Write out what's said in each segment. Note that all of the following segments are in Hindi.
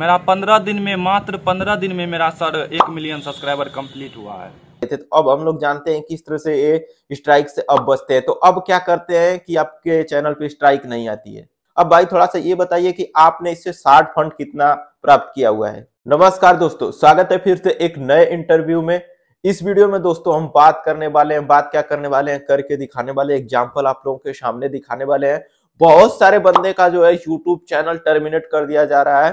मेरा पंद्रह दिन में मात्र पंद्रह दिन में मेरा सर एक मिलियन सब्सक्राइबर कंप्लीट हुआ है थे तो अब हम लोग जानते हैं किस तरह से ये स्ट्राइक से अब बचते हैं तो अब क्या करते हैं कि आपके चैनल पे स्ट्राइक नहीं आती है अब भाई थोड़ा सा ये बताइए कि आपने इससे शार्ट फंड कितना प्राप्त किया हुआ है नमस्कार दोस्तों स्वागत है फिर से एक नए इंटरव्यू में इस वीडियो में दोस्तों हम बात करने वाले हैं बात क्या करने वाले हैं करके दिखाने वाले एग्जाम्पल आप लोगों के सामने दिखाने वाले हैं बहुत सारे बंदे का जो है यूट्यूब चैनल टर्मिनेट कर दिया जा रहा है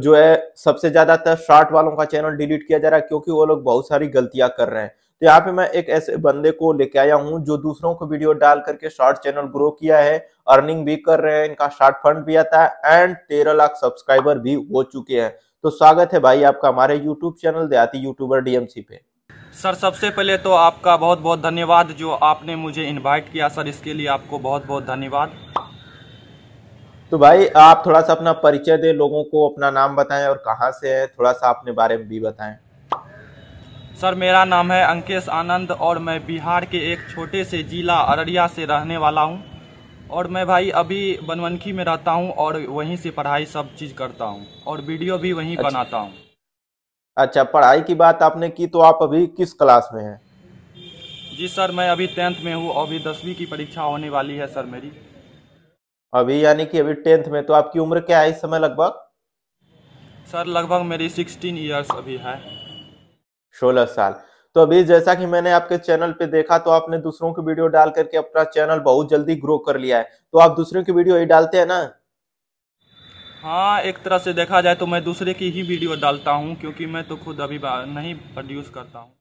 जो है सबसे ज्यादातर शॉर्ट वालों का चैनल डिलीट किया जा रहा है क्योंकि वो लोग बहुत सारी गलतियां कर रहे हैं तो यहाँ पे मैं एक ऐसे बंदे को लेके आया हूँ जो दूसरों को वीडियो डाल करके शॉर्ट चैनल ग्रो किया है अर्निंग भी कर रहे हैं इनका शॉर्ट फंड भी आता है एंड तेरह लाख सब्सक्राइबर भी हो चुके हैं तो स्वागत है भाई आपका हमारे यूट्यूब चैनल देहाती यूट्यूबर डीएमसी पे सर सबसे पहले तो आपका बहुत बहुत धन्यवाद जो आपने मुझे इनवाइट किया सर इसके लिए आपको बहुत बहुत धन्यवाद तो भाई आप थोड़ा सा अपना परिचय दें लोगों को अपना नाम बताएं और कहाँ से है थोड़ा सा अपने बारे में भी बताएं सर मेरा नाम है अंकेश आनंद और मैं बिहार के एक छोटे से जिला अररिया से रहने वाला हूँ और मैं भाई अभी बनवनखी में रहता हूँ और वहीं से पढ़ाई सब चीज़ करता हूँ और वीडियो भी वहीं अच्छा, बनाता हूँ अच्छा पढ़ाई की बात आपने की तो आप अभी किस क्लास में है जी सर मैं अभी टेंथ में हूँ अभी दसवीं की परीक्षा होने वाली है सर मेरी अभी यानी कि अभी टेंथ में तो आपकी उम्र क्या है इस समय लगभग सर लगभग मेरी सिक्सटीन ईयर्स अभी है सोलह साल तो अभी जैसा कि मैंने आपके चैनल पे देखा तो आपने दूसरों की वीडियो डाल करके अपना चैनल बहुत जल्दी ग्रो कर लिया है तो आप दूसरों की वीडियो ही डालते हैं ना हाँ एक तरह से देखा जाए तो मैं दूसरे की ही वीडियो डालता हूँ क्योंकि मैं तो खुद अभी नहीं प्रोड्यूस करता हूँ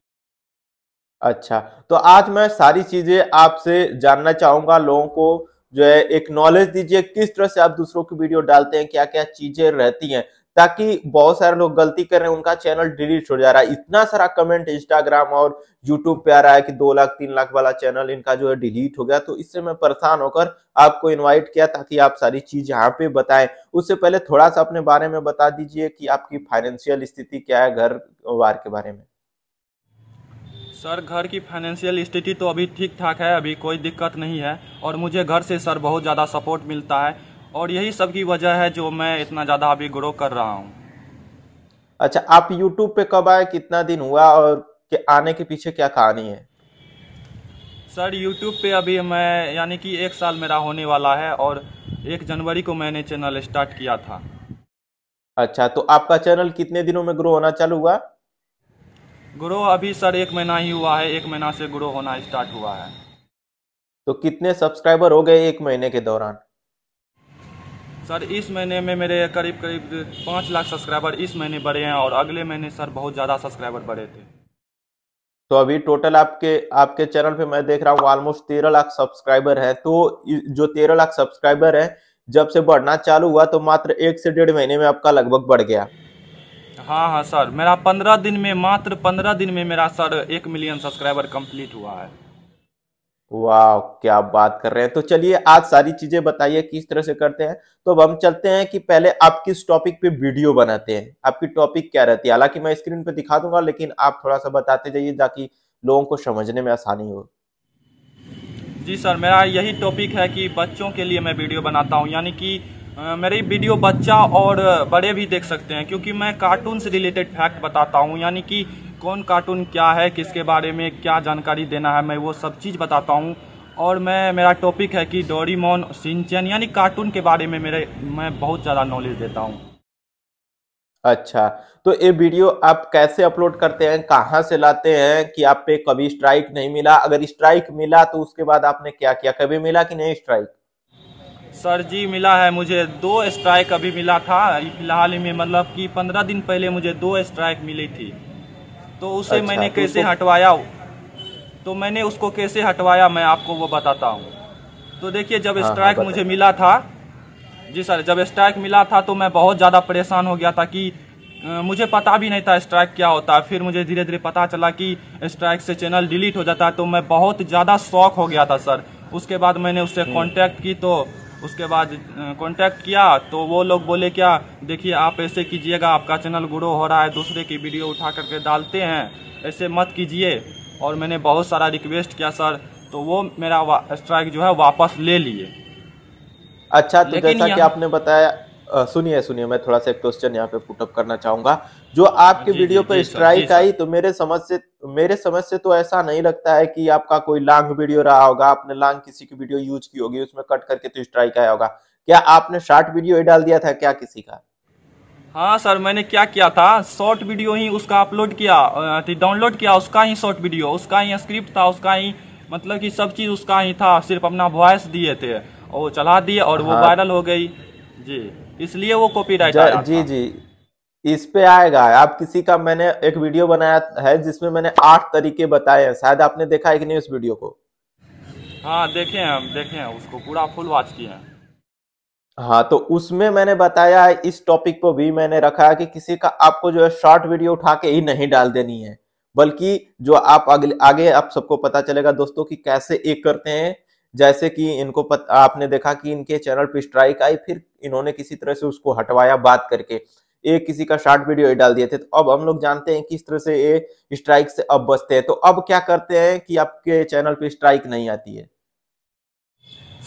अच्छा तो आज मैं सारी चीजें आपसे जानना चाहूंगा लोगों को जो है एक नॉलेज दीजिए किस तरह से आप दूसरों की वीडियो डालते हैं क्या क्या चीजें रहती हैं ताकि बहुत सारे लोग गलती कर रहे हैं उनका चैनल डिलीट हो जा रहा है इतना सारा कमेंट इंस्टाग्राम और यूट्यूब पे आ रहा है कि दो लाख तीन लाख वाला चैनल इनका जो है डिलीट हो गया तो इससे मैं परेशान होकर आपको इनवाइट किया ताकि आप सारी चीज यहाँ पे बताएं उससे पहले थोड़ा सा अपने बारे में बता दीजिए कि आपकी फाइनेंशियल स्थिति क्या है घर वार के बारे में सर घर की फाइनेंशियल स्थिति तो अभी ठीक ठाक है अभी कोई दिक्कत नहीं है और मुझे घर से सर बहुत ज़्यादा सपोर्ट मिलता है और यही सब की वजह है जो मैं इतना ज़्यादा अभी ग्रो कर रहा हूँ अच्छा आप यूट्यूब पे कब आए कितना दिन हुआ और के आने के पीछे क्या कहानी है सर यूट्यूब पे अभी मैं यानी कि एक साल मेरा होने वाला है और एक जनवरी को मैंने चैनल स्टार्ट किया था अच्छा तो आपका चैनल कितने दिनों में ग्रो होना चालू हुआ ग्रो अभी सर एक महीना ही हुआ है एक महीना से ग्रो होना स्टार्ट हुआ है तो कितने सब्सक्राइबर हो गए एक महीने के दौरान सर इस महीने में मेरे करीब करीब पाँच लाख सब्सक्राइबर इस महीने बढ़े हैं और अगले महीने सर बहुत ज़्यादा सब्सक्राइबर बढ़े थे तो अभी टोटल आपके आपके चैनल पे मैं देख रहा हूँ ऑलमोस्ट तेरह लाख सब्सक्राइबर हैं तो जो तेरह लाख सब्सक्राइबर हैं जब से बढ़ना चालू हुआ तो मात्र एक से डेढ़ महीने में आपका लगभग बढ़ गया हाँ हाँ सर मेरा पंद्रह दिन में मात्र पंद्रह दिन में मेरा सर एक मिलियन सब्सक्राइबर कंप्लीट हुआ है वाह क्या बात कर रहे हैं तो चलिए आज सारी चीजें बताइए किस तरह से करते हैं तो अब हम चलते हैं कि पहले आप किस टॉपिक पे वीडियो बनाते हैं आपकी टॉपिक क्या रहती है हालांकि मैं स्क्रीन पे दिखा दूंगा लेकिन आप थोड़ा सा बताते जाइए ताकि लोगों को समझने में आसानी हो जी सर मेरा यही टॉपिक है कि बच्चों के लिए मैं वीडियो बनाता हूँ यानी कि मेरी वीडियो बच्चा और बड़े भी देख सकते हैं क्योंकि मैं कार्टून से रिलेटेड फैक्ट बताता हूँ यानी कि कौन कार्टून क्या है किसके बारे में क्या जानकारी देना है मैं वो सब चीज़ बताता हूँ और मैं मेरा टॉपिक है कि डोरीमोन सिंचन यानी कार्टून के बारे में मेरे मैं बहुत ज़्यादा नॉलेज देता हूँ अच्छा तो ये वीडियो आप कैसे अपलोड करते हैं कहाँ से लाते हैं कि आप पे कभी स्ट्राइक नहीं मिला अगर स्ट्राइक मिला तो उसके बाद आपने क्या किया कभी मिला कि नहीं स्ट्राइक सर जी मिला है मुझे दो स्ट्राइक अभी मिला था फिलहाल ही में मतलब कि पंद्रह दिन पहले मुझे दो स्ट्राइक मिली थी तो उसे अच्छा, मैंने तो कैसे हटवाया तो मैंने उसको कैसे हटवाया मैं आपको वो बताता हूँ तो देखिए जब हाँ, स्ट्राइक हाँ, मुझे मिला था जी सर जब स्ट्राइक मिला था तो मैं बहुत ज़्यादा परेशान हो गया था कि मुझे पता भी नहीं था स्ट्राइक क्या होता है फिर मुझे धीरे धीरे पता चला कि स्ट्राइक से चैनल डिलीट हो जाता है तो मैं बहुत ज़्यादा शौक हो गया था सर उसके बाद मैंने उससे कांटेक्ट हम्म। की तो उसके बाद कांटेक्ट किया तो वो लोग बोले क्या देखिए आप ऐसे कीजिएगा आपका चैनल ग्रो हो रहा है दूसरे की वीडियो उठा करके डालते हैं ऐसे मत कीजिए और मैंने बहुत सारा रिक्वेस्ट किया सर तो वो मेरा स्ट्राइक जो है वापस ले लिए अच्छा तो जैसा कि आपने बताया सुनिए सुनिए मैं थोड़ा सा एक क्वेश्चन यहाँ पे पुटअप करना चाहूंगा जो आपके वीडियो हाँ, पे स्ट्राइक आई तो मेरे समझ से मेरे समझ से तो ऐसा नहीं लगता है कि आपका कोई लांग वीडियो रहा होगा आपने लांग किसी की वीडियो यूज की होगी उसमें कट करके तो स्ट्राइक आया होगा क्या आपने शॉर्ट वीडियो ही डाल दिया था क्या किसी का हाँ सर मैंने क्या किया था शॉर्ट वीडियो ही उसका अपलोड किया डाउनलोड किया उसका ही शॉर्ट वीडियो उसका ही स्क्रिप्ट था उसका ही मतलब कि सब चीज उसका ही था सिर्फ अपना वॉइस दिए थे और चला दिए और हाँ। वो वायरल हो गई जी इसलिए वो कॉपी जी जी इस पे आएगा आप किसी का मैंने एक वीडियो बनाया है जिसमें मैंने आठ तरीके बताए हैं शायद आपने देखा है कि नहीं उस वीडियो को हाँ देखे हैं हम देखे हैं उसको पूरा फुल वॉच किए हैं हाँ तो उसमें मैंने बताया है इस टॉपिक को भी मैंने रखा है कि किसी का आपको जो है शॉर्ट वीडियो उठा के ही नहीं डाल देनी है बल्कि जो आप आगे आप सबको पता चलेगा दोस्तों कि कैसे एक करते हैं जैसे कि इनको पत, आपने देखा कि इनके चैनल पर स्ट्राइक आई फिर इन्होंने किसी तरह से उसको हटवाया बात करके एक किसी का शॉर्ट वीडियो डाल दिए थे तो अब हम लोग जानते हैं किस तरह से ये स्ट्राइक से अब बचते हैं तो अब क्या करते हैं कि आपके चैनल पे स्ट्राइक नहीं आती है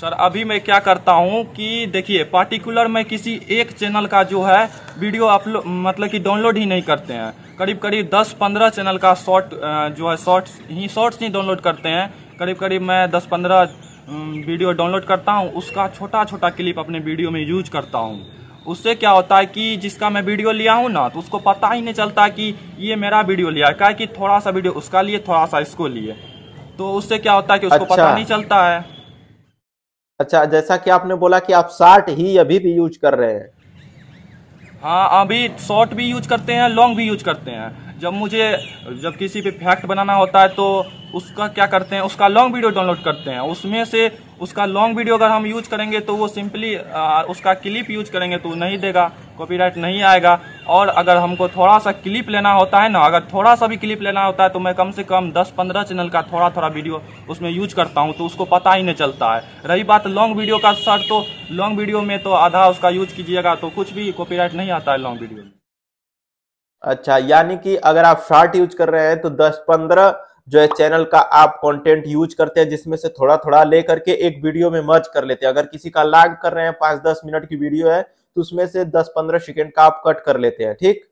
सर अभी मैं क्या करता हूँ कि देखिए पार्टिकुलर मैं किसी एक चैनल का जो है वीडियो आप मतलब कि डाउनलोड ही नहीं करते हैं करीब करीब 10-15 चैनल का शॉर्ट जो है शॉर्ट्स ही शॉर्ट्स ही डाउनलोड करते हैं करीब करीब मैं 10-15 वीडियो डाउनलोड करता हूँ उसका छोटा छोटा क्लिप अपने वीडियो में यूज करता हूँ उससे क्या होता है कि जिसका मैं वीडियो लिया हूँ ना तो उसको पता ही नहीं चलता कि ये मेरा वीडियो लिया है क्या कि थोड़ा सा वीडियो उसका लिए थोड़ा सा इसको लिए तो उससे क्या होता है कि उसको अच्छा। पता नहीं चलता है अच्छा जैसा कि आपने बोला कि आप शार्ट ही अभी भी यूज कर रहे हैं हाँ अभी शॉर्ट भी यूज करते हैं लॉन्ग भी यूज करते हैं जब मुझे जब किसी पे फैक्ट बनाना होता है तो उसका क्या करते हैं उसका लॉन्ग वीडियो डाउनलोड करते हैं उसमें से उसका लॉन्ग वीडियो अगर हम यूज करेंगे तो वो सिंपली उसका क्लिप यूज करेंगे तो नहीं देगा कॉपीराइट नहीं आएगा और अगर हमको थोड़ा सा क्लिप लेना होता है ना अगर थोड़ा सा भी क्लिप लेना होता है तो मैं कम से कम 10-15 चैनल का थोड़ा थोड़ा वीडियो उसमें यूज करता हूँ तो उसको पता ही नहीं चलता है रही बात लॉन्ग वीडियो का सर तो लॉन्ग वीडियो में तो आधा उसका यूज कीजिएगा तो कुछ भी कॉपी नहीं आता है लॉन्ग वीडियो में अच्छा यानी कि अगर आप शॉर्ट यूज कर रहे हैं तो 10-15 जो है चैनल का आप कंटेंट यूज करते हैं जिसमें से थोड़ा थोड़ा ले करके एक वीडियो में मर्ज कर लेते हैं अगर किसी का लाग कर रहे हैं पांच दस मिनट की वीडियो है तो उसमें से दस पंद्रह सेकेंड का आप कट कर लेते हैं ठीक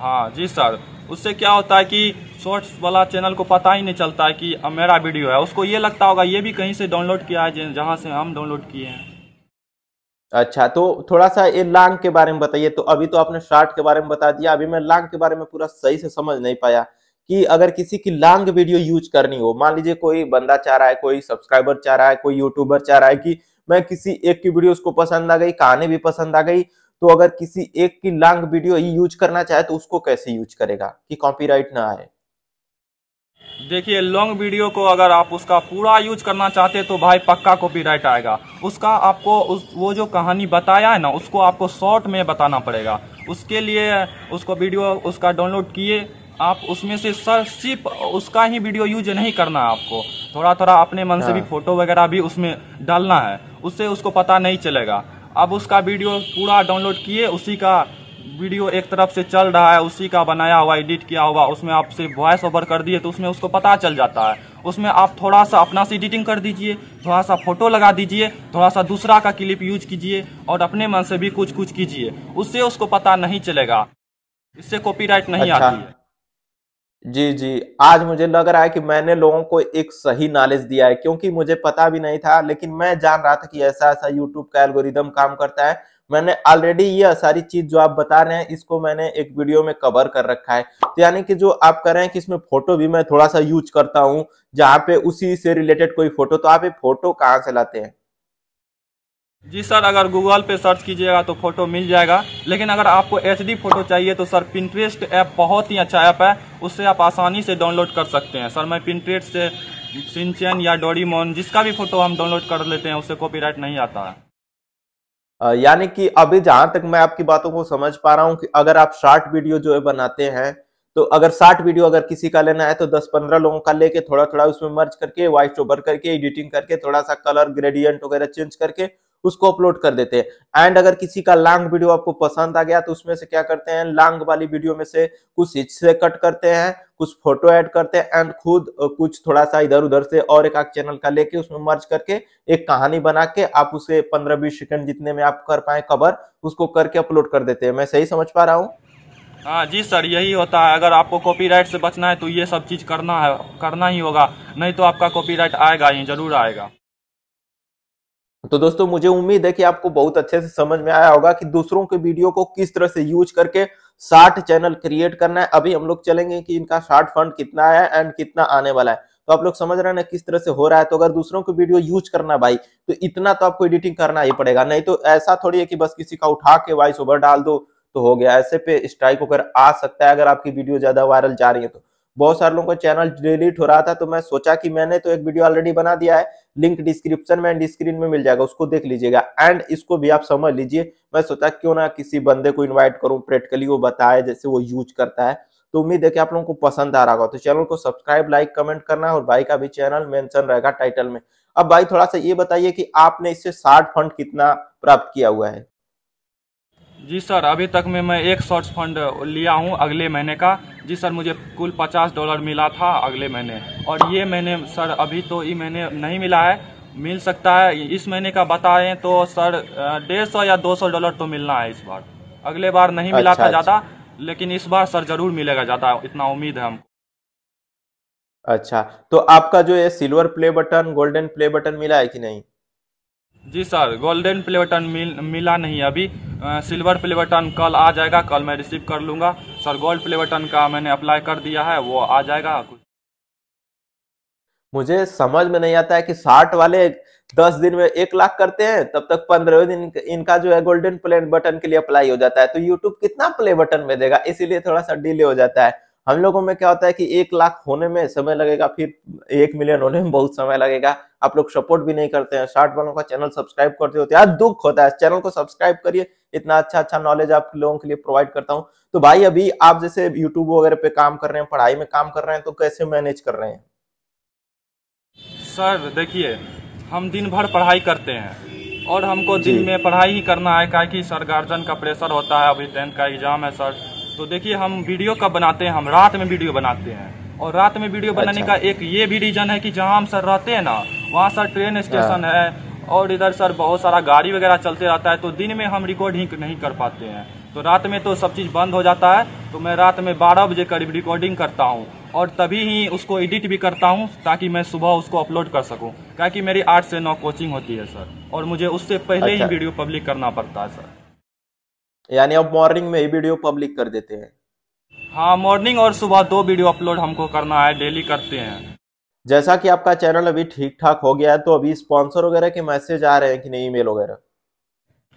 हाँ जी सर उससे क्या होता है कि शॉर्ट्स वाला चैनल को पता ही नहीं चलता है कि मेरा वीडियो है उसको ये लगता होगा ये भी कहीं से डाउनलोड किया है जहाँ से हम डाउनलोड किए हैं अच्छा तो थोड़ा सा ये लांग के बारे में बताइए तो अभी तो आपने शार्ट के बारे में बता दिया अभी मैं लांग के बारे में पूरा सही से समझ नहीं पाया कि अगर किसी की लांग वीडियो यूज करनी हो मान लीजिए कोई बंदा चाह रहा है कोई सब्सक्राइबर चाह रहा है कोई यूट्यूबर चाह रहा है कि मैं किसी एक की वीडियो उसको पसंद आ गई कहानी भी पसंद आ गई तो अगर किसी एक की लांग वीडियो यूज करना चाहे तो उसको कैसे यूज करेगा कि कॉपी ना आए देखिए लॉन्ग वीडियो को अगर आप उसका पूरा यूज करना चाहते तो भाई पक्का कॉपीराइट आएगा उसका आपको उस वो जो कहानी बताया है ना उसको आपको शॉर्ट में बताना पड़ेगा उसके लिए उसको वीडियो उसका डाउनलोड किए आप उसमें से सर सिर्फ उसका ही वीडियो यूज नहीं करना है आपको थोड़ा थोड़ा अपने मन से भी फोटो हाँ। वगैरह भी उसमें डालना है उससे उसको पता नहीं चलेगा अब उसका वीडियो पूरा डाउनलोड किए उसी का वीडियो एक तरफ से चल रहा है उसी का बनाया हुआ एडिट किया हुआ उसमें आप सिर्फ वॉइस ओवर कर दिए तो उसमें उसको पता चल जाता है उसमें आप थोड़ा सा अपना से एडिटिंग कर दीजिए थोड़ा सा फोटो लगा दीजिए थोड़ा सा दूसरा का क्लिप यूज कीजिए और अपने मन से भी कुछ कुछ कीजिए उससे उसको पता नहीं चलेगा इससे कॉपीराइट नहीं अच्छा। आती है जी जी आज मुझे लग रहा है कि मैंने लोगों को एक सही नॉलेज दिया है क्योंकि मुझे पता भी नहीं था लेकिन मैं जान रहा था कि ऐसा ऐसा यूट्यूब का एल्गोरिदम काम करता है मैंने ऑलरेडी ये सारी चीज जो आप बता रहे हैं इसको मैंने एक वीडियो में कवर कर रखा है तो यानी कि जो आप कर रहे हैं कि इसमें फोटो भी मैं थोड़ा सा यूज करता हूँ जहाँ पे उसी से रिलेटेड कोई फोटो तो आप ये फोटो कहाँ से लाते हैं जी सर अगर गूगल पे सर्च कीजिएगा तो फोटो मिल जाएगा लेकिन अगर आपको एच फोटो चाहिए तो सर पिंट्रेस्ट ऐप बहुत ही अच्छा ऐप है उससे आप आसानी से डाउनलोड कर सकते हैं सर मैं पिंट्रेस्ट से सिंचन या डोरीमोन जिसका भी फोटो हम डाउनलोड कर लेते हैं उससे कॉपीराइट नहीं आता है यानी कि अभी जहां तक मैं आपकी बातों को समझ पा रहा हूँ कि अगर आप शार्ट वीडियो जो है बनाते हैं तो अगर शार्ट वीडियो अगर किसी का लेना है तो 10-15 लोगों का लेके थोड़ा थोड़ा उसमें मर्ज करके वॉइस ओवर करके एडिटिंग करके थोड़ा सा कलर ग्रेडियंट वगैरह चेंज करके उसको अपलोड कर देते हैं एंड अगर किसी का लॉन्ग वीडियो आपको पसंद आ गया तो उसमें से क्या करते हैं लॉन्ग वाली वीडियो में से कुछ हिस्से कट करते हैं कुछ फोटो ऐड करते हैं एंड खुद कुछ थोड़ा सा इधर उधर से और एक आग चैनल का लेके उसमें मर्ज करके एक कहानी बना के आप उसे पंद्रह बीस सेकंड जितने में आप कर पाए कवर उसको करके अपलोड कर देते हैं मैं सही समझ पा रहा हूँ हाँ जी सर यही होता है अगर आपको कॉपीराइट से बचना है तो ये सब चीज़ करना है करना ही होगा नहीं तो आपका कॉपीराइट आएगा ही जरूर आएगा तो दोस्तों मुझे उम्मीद है कि आपको बहुत अच्छे से समझ में आया होगा कि दूसरों के वीडियो को किस तरह से यूज करके शार्ट चैनल क्रिएट करना है अभी हम लोग चलेंगे कि इनका शार्ट फंड कितना है एंड कितना आने वाला है तो आप लोग समझ रहे हैं ना किस तरह से हो रहा है तो अगर दूसरों को वीडियो यूज करना भाई तो इतना तो आपको एडिटिंग करना ही पड़ेगा नहीं तो ऐसा थोड़ी है कि बस किसी का उठा के वॉइस ओवर डाल दो तो हो गया ऐसे पे स्ट्राइक होकर आ सकता है अगर आपकी वीडियो ज्यादा वायरल जा रही है तो बहुत सारे लोगों का चैनल डिलीट हो रहा था तो मैं सोचा कि मैंने तो एक वीडियो ऑलरेडी बना दिया है लिंक डिस्क्रिप्शन में एंड स्क्रीन में मिल जाएगा उसको देख लीजिएगा एंड इसको भी आप समझ लीजिए मैं सोचा क्यों ना किसी बंदे को इन्वाइट करूं प्रैक्टिकली वो बताए जैसे वो यूज करता है तो उम्मीद है कि आप लोगों को पसंद आ रहा होगा तो चैनल को सब्सक्राइब लाइक कमेंट करना और भाई का भी चैनल मेंशन रहेगा टाइटल में अब भाई थोड़ा सा ये बताइए कि आपने इससे शार्ट फंड कितना प्राप्त किया हुआ है जी सर अभी तक में मैं एक शॉर्ट्स फंड लिया हूँ अगले महीने का जी सर मुझे कुल पचास डॉलर मिला था अगले महीने और ये महीने सर अभी तो ये महीने नहीं मिला है मिल सकता है इस महीने का बताएं तो सर डेढ़ सौ या दो सौ डॉलर तो मिलना है इस बार अगले बार नहीं मिला अच्छा, था ज़्यादा अच्छा। लेकिन इस बार सर ज़रूर मिलेगा ज़्यादा इतना उम्मीद है हमको अच्छा तो आपका जो ये silver play button golden play button मिला है कि नहीं जी सर गोल्डन प्ले बटन मिल मिला नहीं अभी आ, सिल्वर प्ले बटन कल आ जाएगा कल मैं रिसीव कर लूँगा सर गोल्ड प्ले बटन का मैंने अप्लाई कर दिया है वो आ जाएगा मुझे समझ में नहीं आता है कि साठ वाले दस दिन में एक लाख करते हैं तब तक पंद्रह दिन इनका जो है गोल्डन प्ले बटन के लिए अप्लाई हो जाता है तो यूट्यूब कितना प्ले बटन में देगा इसीलिए थोड़ा सा डिले हो जाता है हम लोगों में क्या होता है कि एक लाख होने में समय लगेगा फिर एक मिलियन होने में बहुत समय लगेगा आप लोग सपोर्ट भी नहीं करते हैं शार्ट वालों का चैनल सब्सक्राइब करते होते तो हैं दुख होता है चैनल को सब्सक्राइब करिए इतना अच्छा अच्छा नॉलेज आप लोगों के लिए प्रोवाइड करता हूँ तो भाई अभी आप जैसे यूट्यूब वगैरह पे काम कर रहे हैं पढ़ाई में काम कर रहे हैं तो कैसे मैनेज कर रहे हैं सर देखिए हम दिन भर पढ़ाई करते हैं और हमको दिन में पढ़ाई ही करना है क्या कि सर गार्जियन का प्रेशर होता है अभी टेंथ का एग्जाम है सर तो देखिए हम वीडियो कब बनाते हैं हम रात में वीडियो बनाते हैं और रात में वीडियो बनाने अच्छा। का एक ये भी रीजन है कि जहाँ हम सर रहते हैं ना वहाँ सर ट्रेन हाँ। स्टेशन है और इधर सर बहुत सारा गाड़ी वगैरह चलते रहता है तो दिन में हम रिकॉर्ड ही नहीं कर पाते हैं तो रात में तो सब चीज़ बंद हो जाता है तो मैं रात में बारह बजे करीब रिकॉर्डिंग करता हूँ और तभी ही उसको एडिट भी करता हूँ ताकि मैं सुबह उसको अपलोड कर सकूँ क्या मेरी आठ से नौ कोचिंग होती है सर और मुझे उससे पहले ही वीडियो अच्छा। पब्लिक करना पड़ता है सर यानी अब मॉर्निंग में ही वीडियो पब्लिक कर देते हैं हाँ मॉर्निंग और सुबह दो वीडियो अपलोड हमको करना है डेली करते हैं जैसा कि आपका चैनल अभी ठीक ठाक हो गया है तो अभी स्पॉन्सर वगैरह के मैसेज आ रहे हैं कि नहीं ईमेल वगैरह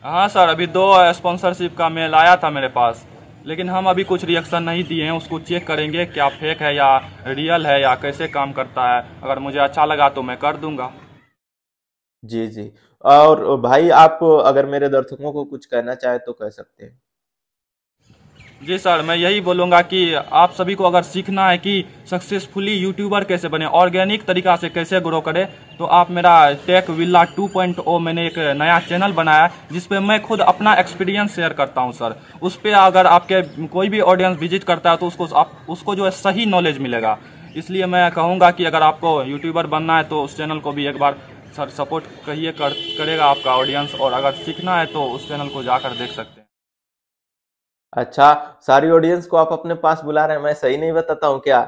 हाँ सर अभी दो स्पॉन्सरशिप का मेल आया था मेरे पास लेकिन हम अभी कुछ रिएक्शन नहीं दिए हैं उसको चेक करेंगे क्या फेक है या रियल है या कैसे काम करता है अगर मुझे अच्छा लगा तो मैं कर दूंगा जी जी और भाई आप अगर मेरे दर्शकों को कुछ कहना चाहे तो कह सकते हैं जी सर मैं यही बोलूंगा कि आप सभी को अगर सीखना है कि सक्सेसफुली यूट्यूबर कैसे बने ऑर्गेनिक तरीका से कैसे ग्रो करें तो आप मेरा टेक विल्ला 2.0 मैंने एक नया चैनल बनाया जिस पे मैं खुद अपना एक्सपीरियंस शेयर करता हूं सर उस पर अगर आपके कोई भी ऑडियंस विजिट करता है तो उसको आप उसको जो है सही नॉलेज मिलेगा इसलिए मैं कहूँगा कि अगर आपको यूट्यूबर बनना है तो उस चैनल को भी एक बार सर सपोर्ट कहिए कर, करेगा आपका ऑडियंस और अगर सीखना है तो उस चैनल को जाकर देख सकते हैं अच्छा सारी ऑडियंस को आप अपने पास बुला रहे हैं मैं सही नहीं बताता हूँ क्या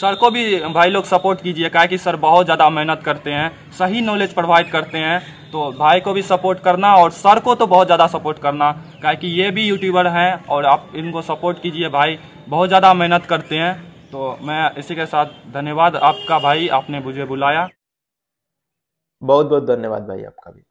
सर को भी भाई लोग सपोर्ट कीजिए क्या कि सर बहुत ज़्यादा मेहनत करते हैं सही नॉलेज प्रोवाइड करते हैं तो भाई को भी सपोर्ट करना और सर को तो बहुत ज़्यादा सपोर्ट करना क्या कि ये भी यूट्यूबर हैं और आप इनको सपोर्ट कीजिए भाई बहुत ज़्यादा मेहनत करते हैं तो मैं इसी के साथ धन्यवाद आपका भाई आपने मुझे बुलाया बहुत बहुत धन्यवाद भाई आपका भी